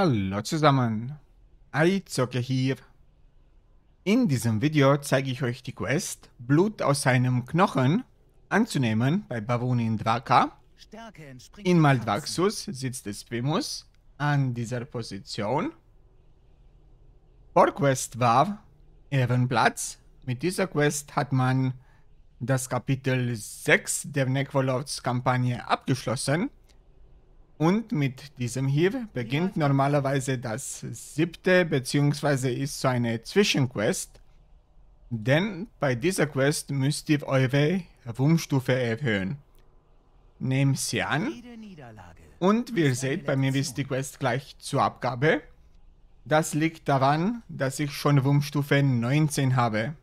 Hallo zusammen, Alizocker hier. In diesem Video zeige ich euch die Quest, Blut aus einem Knochen anzunehmen bei Baronin Draka. In Maldraxus sitzt es Primus an dieser Position. Vorquest war Ehrenplatz. Mit dieser Quest hat man das Kapitel 6 der Necrolords-Kampagne abgeschlossen und mit diesem hier beginnt normalerweise das siebte, bzw. ist so eine Zwischenquest. Denn bei dieser Quest müsst ihr eure Ruhmstufe erhöhen. Nehmt sie an. Und wie ihr seht, bei mir ist die Quest gleich zur Abgabe. Das liegt daran, dass ich schon Ruhmstufe 19 habe.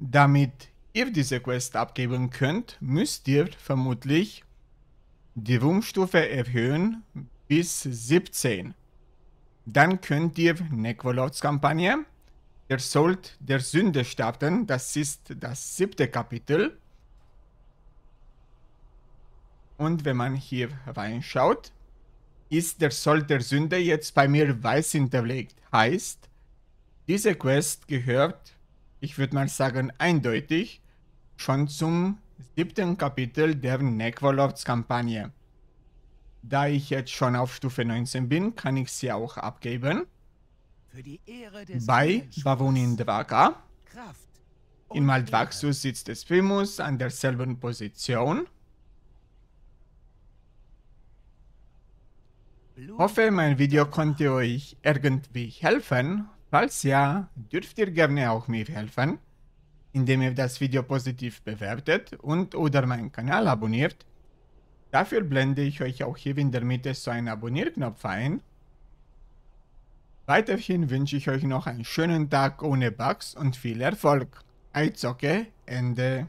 Damit ihr diese Quest abgeben könnt, müsst ihr vermutlich die Wurmstufe erhöhen bis 17. Dann könnt ihr Necrolots-Kampagne, der Sold der Sünde starten, das ist das siebte Kapitel. Und wenn man hier reinschaut, ist der Sold der Sünde jetzt bei mir weiß hinterlegt. Heißt, diese Quest gehört, ich würde mal sagen eindeutig, schon zum siebten Kapitel der Necrolots-Kampagne. Da ich jetzt schon auf Stufe 19 bin, kann ich sie auch abgeben. Bei Bavonin Draga. In Maldraxus sitzt es Primus an derselben Position. Hoffe, mein Video konnte euch irgendwie helfen. Falls ja, dürft ihr gerne auch mir helfen, indem ihr das Video positiv bewertet und oder meinen Kanal abonniert. Dafür blende ich euch auch hier in der Mitte so einen Abonnierknopf ein. Weiterhin wünsche ich euch noch einen schönen Tag ohne Bugs und viel Erfolg. Eizocke, Ende.